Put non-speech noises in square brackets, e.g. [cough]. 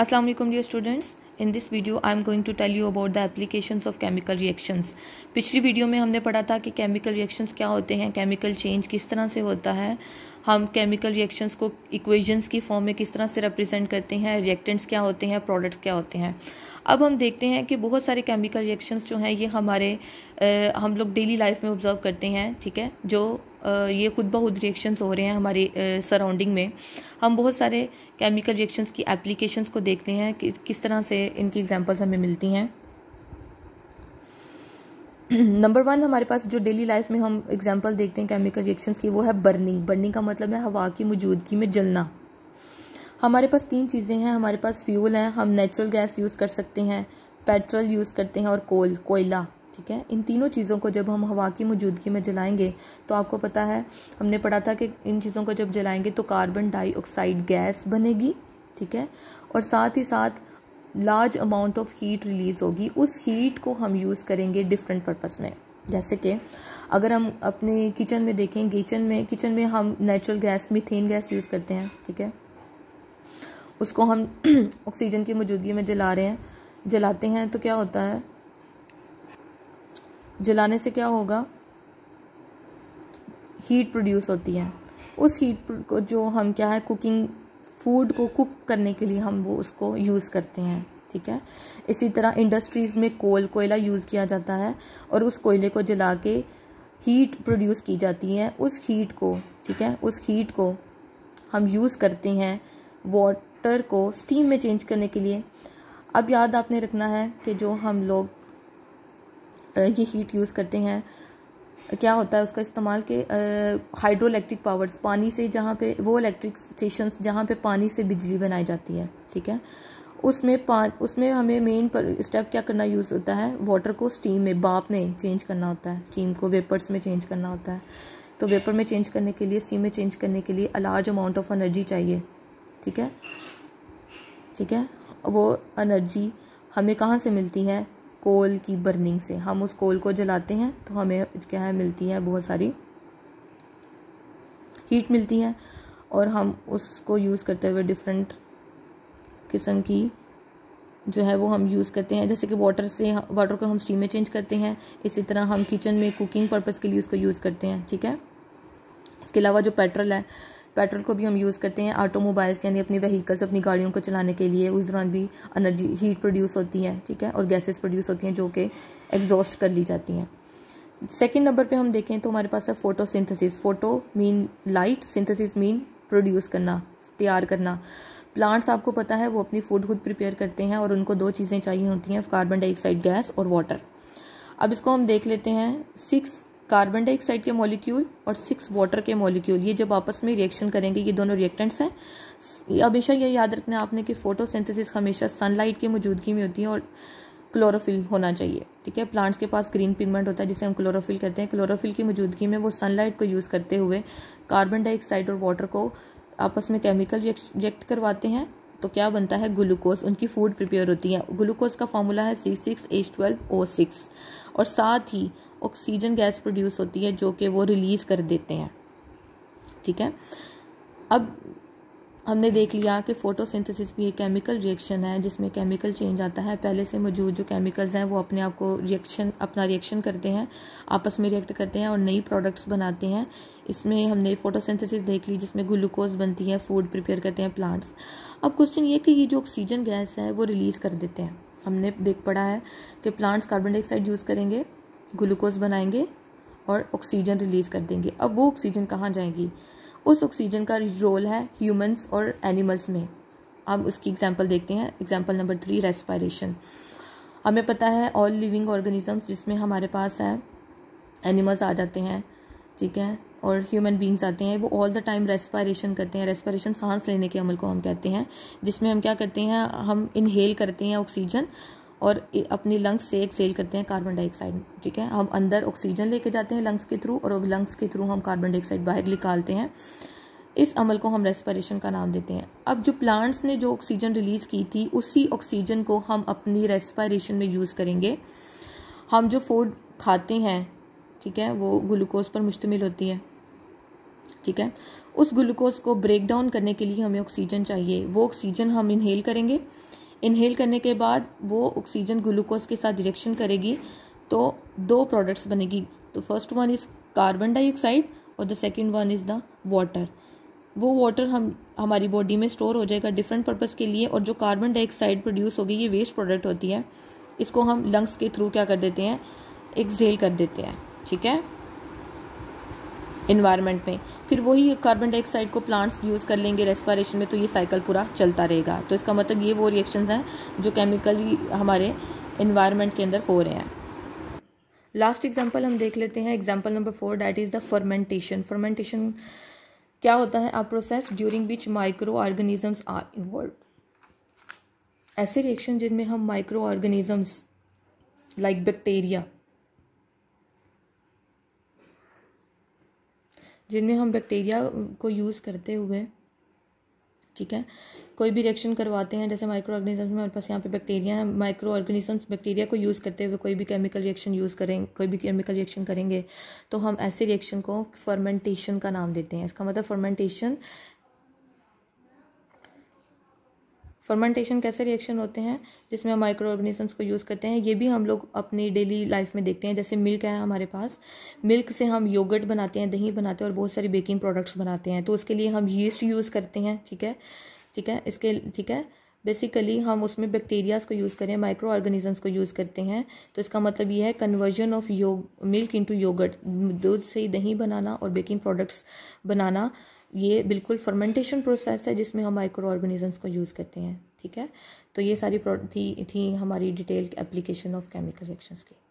अस्सलाम वालेकुम dear students in this video I am going to tell you about the applications of chemical reactions पिछली video में हमने पढ़ा था कि केमिकल रिएक्शंस क्या होते हैं केमिकल चेंज किस तरह से होता है हम केमिकल रिएक्शंस को इक्वेशंस की फॉर्म में किस तरह से रिप्रेजेंट करते हैं रिएक्टेंट्स क्या होते हैं प्रोडक्ट्स क्या होते हैं अब हम देखते हैं कि बहुत सारे केमिकल रिएक्शंस जो हैं ये हमारे आ, हम लोग डेली लाइफ में ऑब्ज़र्व करते हैं ठीक है जो आ, ये खुद बहुत रिएक्शंस हो रहे हैं हमारे सराउंडिंग में हम बहुत सारे केमिकल रिएक्शंस की एप्लीकेशंस को देखते हैं कि किस तरह से इनकी एग्जांपल्स हमें मिलती हैं नंबर [clears throat] वन हमारे पास जो डेली लाइफ में हम एग्जाम्पल देखते हैं केमिकल रिएक्शंस की वो है बर्निंग बर्निंग का मतलब है हवा की मौजूदगी में जलना हमारे पास तीन चीज़ें हैं हमारे पास फ्यूल हैं हम नेचुरल गैस यूज़ कर सकते हैं पेट्रोल यूज़ करते हैं और कोल कोयला ठीक है इन तीनों चीज़ों को जब हम हवा की मौजूदगी में जलाएंगे तो आपको पता है हमने पढ़ा था कि इन चीज़ों को जब जलाएंगे तो कार्बन डाइऑक्साइड गैस बनेगी ठीक है और साथ ही साथ large amount of heat release होगी उस हीट को हम यूज़ करेंगे डिफरेंट पर्पस में जैसे कि अगर हम अपने किचन में देखें किचन में किचन में हम natural gas methane gas use करते हैं ठीक है उसको हम ऑक्सीजन [clears throat] की मौजूदगी में जला रहे हैं जलाते हैं तो क्या होता है जलाने से क्या होगा हीट प्रोड्यूस होती है उस हीट को जो हम क्या है कुकिंग फूड को कुक करने के लिए हम वो उसको यूज़ करते हैं ठीक है इसी तरह इंडस्ट्रीज़ में कोल कोयला यूज़ किया जाता है और उस कोयले को जला के हीट प्रोड्यूस की जाती है उस हीट को ठीक है उस हीट को हम यूज़ करते हैं वाटर को स्टीम में चेंज करने के लिए अब याद आपने रखना है कि जो हम लोग ये हीट यूज़ करते हैं क्या होता है उसका इस्तेमाल के हाइड्रो इलेक्ट्रिक पावर्स पानी से जहाँ पे वो इलेक्ट्रिक स्टेशन जहाँ पे पानी से बिजली बनाई जाती है ठीक है उसमें पा उसमें हमें मेन स्टेप क्या करना यूज़ होता है वाटर को स्टीम में बाप में चेंज करना होता है स्टीम को वेपर्स में चेंज करना होता है तो वेपर में चेंज करने के लिए स्टीम में चेंज करने के लिए अलार्ज अमाउंट ऑफ एनर्जी चाहिए ठीक है ठीक है वो एनर्जी हमें कहाँ से मिलती है कोल की बर्निंग से हम उस कोल को जलाते हैं तो हमें क्या है मिलती है बहुत सारी हीट मिलती है और हम उसको यूज़ करते हुए डिफरेंट किस्म की जो है वो हम यूज़ करते हैं जैसे कि वाटर से वाटर को हम स्टीम में चेंज करते हैं इसी तरह हम किचन में कुकिंग पर्पज़ के लिए उसको यूज़ करते हैं ठीक है इसके अलावा जो पेट्रोल है पेट्रोल को भी हम यूज़ करते हैं ऑटोमोबाइल्स यानी अपने व्हीकल्स अपनी गाड़ियों को चलाने के लिए उस दौरान भी अनर्जी हीट प्रोड्यूस होती है ठीक है और गैसेस प्रोड्यूस होती हैं जो कि एग्जॉस्ट कर ली जाती हैं सेकेंड नंबर पर हम देखें तो हमारे पास है photosynthesis photo mean light synthesis mean produce करना तैयार करना प्लांट्स आपको पता है वो अपनी फूड खुद प्रिपेयर करते हैं और उनको दो चीज़ें चाहिए होती हैं कार्बन डाइऑक्साइड गैस और वाटर अब इसको हम देख लेते हैं सिक्स कार्बन डाइऑक्साइड के मॉलिक्यूल और सिक्स वाटर के मॉलिक्यूल ये जब आपस में रिएक्शन करेंगे ये दोनों रिएक्टेंट्स हैं हमेशा ये याद रखना आपने कि फोटोसिंथेसिस हमेशा सनलाइट की मौजूदगी में होती है और क्लोरोफिल होना चाहिए ठीक है प्लांट्स के पास ग्रीन पिगमेंट होता है जिसे हम क्लोरोफिल कहते हैं क्लोरोफिल की मौजूदगी में वो सनलाइट को यूज़ करते हुए कार्बन डाइऑक्साइड और वाटर को आपस में केमिकल रिएक्ट करवाते हैं तो क्या बनता है ग्लूकोज उनकी फूड प्रिपेयर होती है ग्लूकोज का फॉर्मूला है C six H twelve O six और साथ ही ऑक्सीजन गैस प्रोड्यूस होती है जो कि वो रिलीज़ कर देते हैं ठीक है अब हमने देख लिया कि फोटोसिंथेसिस भी एक केमिकल रिएक्शन है जिसमें केमिकल चेंज आता है पहले से मौजूद जो केमिकल्स हैं वो अपने आप को रिएक्शन अपना रिएक्शन करते हैं आपस में रिएक्ट करते हैं और नई प्रोडक्ट्स बनाते हैं इसमें हमने फोटोसिंथेसिस देख ली जिसमें ग्लूकोज बनती है फूड प्रिपेयर करते हैं प्लांट्स अब क्वेश्चन ये कि ये जो ऑक्सीजन गैस है वो रिलीज़ कर देते हैं हमने देख पड़ा है कि प्लांट्स कार्बन डाइऑक्साइड यूज़ करेंगे ग्लूकोज बनाएंगे और ऑक्सीजन रिलीज़ कर देंगे अब वो ऑक्सीजन कहाँ जाएगी उस ऑक्सीजन का रोल है ह्यूमंस और एनिमल्स में अब उसकी एग्जाम्पल देखते हैं एग्जाम्पल नंबर थ्री रेस्पायरेशन हमें पता है ऑल लिविंग ऑर्गेनिजम्स जिसमें हमारे पास है एनिमल्स आ जाते हैं ठीक है और ह्यूमन बींग्स आते हैं वो ऑल द टाइम रेस्पायरेशन करते हैं रेस्पायरेशन सांस लेने के अमल को हम कहते हैं जिसमें हम क्या करते हैं हम इनहेल करते हैं ऑक्सीजन और अपनी लंग्स से एक्सेल करते हैं कार्बन डाइऑक्साइड ठीक है हम अंदर ऑक्सीजन लेके जाते हैं लंग्स के थ्रू और लंग्स के थ्रू हम कार्बन डाइऑक्साइड बाहर निकालते हैं इस अमल को हम रेस्पिरेशन का नाम देते हैं अब जो प्लांट्स ने जो ऑक्सीजन रिलीज़ की थी उसी ऑक्सीजन को हम अपनी रेस्पिरेशन में यूज़ करेंगे हम जो फूड खाते हैं ठीक है वो ग्लूकोज पर मुश्तमिल होती है ठीक है उस ग्लूकोज को ब्रेक डाउन करने के लिए हमें ऑक्सीजन चाहिए वो ऑक्सीजन हम इनहेल करेंगे इनहेल करने के बाद वो ऑक्सीजन ग्लूकोज के साथ रिएक्शन करेगी तो दो प्रोडक्ट्स बनेगी तो first one is carbon dioxide और the second one is the water वो वाटर हम हमारी बॉडी में स्टोर हो जाएगा डिफरेंट पर्पज़ के लिए और जो कार्बन डाइऑक्साइड प्रोड्यूस होगी ये वेस्ट प्रोडक्ट होती है इसको हम लंग्स के थ्रू क्या कर देते हैं एक्सेल कर देते हैं ठीक है इन्वायरमेंट में फिर वही कार्बन डाइऑक्साइड को प्लांट्स यूज़ कर लेंगे रेस्पायरेशन में तो ये साइकिल पूरा चलता रहेगा तो इसका मतलब ये वो रिएक्शंस हैं जो केमिकली हमारे इन्वायरमेंट के अंदर हो रहे हैं लास्ट एग्जाम्पल हम देख लेते हैं example number four that is the fermentation fermentation क्या होता है a process during which micro organisms are involve ऐसे रिएक्शन जिनमें हम माइक्रो ऑर्गेनिजम्स लाइक बैक्टीरिया जिनमें हम बैक्टीरिया को यूज़ करते हुए ठीक है कोई भी रिएक्शन करवाते हैं जैसे माइक्रो ऑर्गेनिजम्स में हमारे पास यहाँ पे बैक्टीरिया है माइक्रो ऑर्गेनिजम्स बैक्टीरिया को यूज़ करते हुए कोई भी केमिकल रिएक्शन यूज़ करें कोई भी केमिकल रिएक्शन करेंगे तो हम ऐसे रिएक्शन को फर्मेंटेशन का नाम देते हैं इसका मतलब फर्मेंटेशन फर्मेंटेशन कैसे रिएक्शन होते हैं जिसमें हम माइक्रो ऑर्गेनिजम्स को यूज़ करते हैं ये भी हम लोग अपनी डेली लाइफ में देखते हैं जैसे मिल्क है हमारे पास मिल्क से हम योगर्ट बनाते हैं दही बनाते हैं और बहुत सारे बेकिंग प्रोडक्ट्स बनाते हैं तो उसके लिए हम यीस्ट यूज़ करते हैं ठीक है ठीक है इसके ठीक है बेसिकली हम उसमें बैक्टीरियाज को यूज़ करें माइक्रो ऑर्गेनिजम्स को यूज़ करते हैं तो इसका मतलब ये है कन्वर्जन ऑफ योग मिल्क इंटू योगर्ट दूध से ही दही बनाना और बेकिंग प्रोडक्ट्स बनाना ये बिल्कुल फर्मेंटेशन प्रोसेस है जिसमें हम माइक्रो ऑर्गेनिजम्स को यूज़ करते हैं ठीक है तो ये सारी थी थी हमारी detail application of chemical reactions की